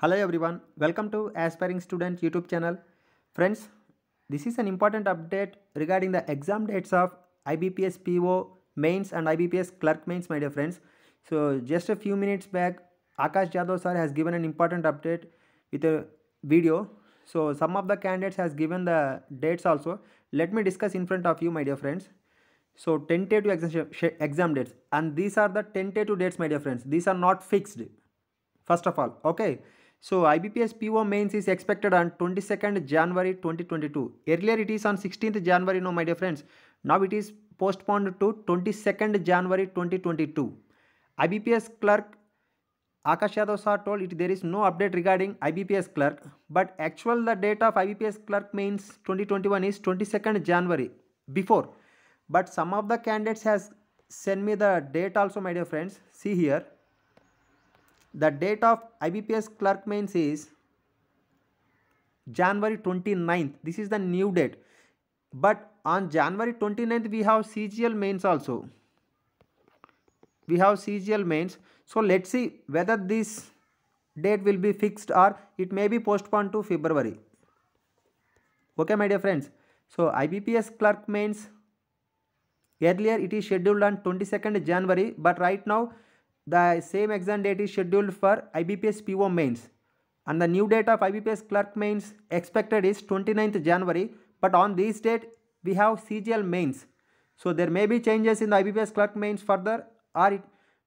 Hello everyone, welcome to Aspiring Student YouTube channel. Friends, this is an important update regarding the exam dates of IBPS PO mains and IBPS clerk mains my dear friends. So just a few minutes back, Akash Jadhav sir has given an important update with a video. So some of the candidates has given the dates also. Let me discuss in front of you my dear friends. So tentative exam dates and these are the tentative dates my dear friends. These are not fixed. First of all, okay so IBPS PO mains is expected on 22nd January 2022. Earlier it is on 16th January no my dear friends. Now it is postponed to 22nd January 2022. IBPS clerk Akash Yadav told it there is no update regarding IBPS clerk but actual the date of IBPS clerk mains 2021 is 22nd January before but some of the candidates has sent me the date also my dear friends see here the date of IBPS clerk mains is January 29th. This is the new date. But on January 29th, we have CGL mains also. We have CGL mains. So let's see whether this date will be fixed or it may be postponed to February. Okay, my dear friends. So IBPS clerk mains earlier it is scheduled on 22nd January but right now the same exam date is scheduled for IBPS PO mains and the new date of IBPS clerk mains expected is 29th January but on this date we have CGL mains so there may be changes in the IBPS clerk mains further or it,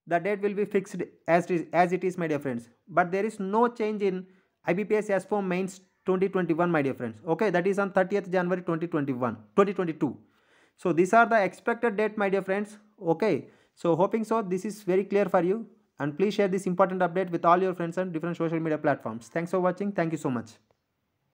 the date will be fixed as, as it is my dear friends but there is no change in IBPS S4 mains 2021 my dear friends okay that is on 30th January 2021 2022 so these are the expected date my dear friends okay so hoping so this is very clear for you and please share this important update with all your friends on different social media platforms. Thanks for watching. Thank you so much.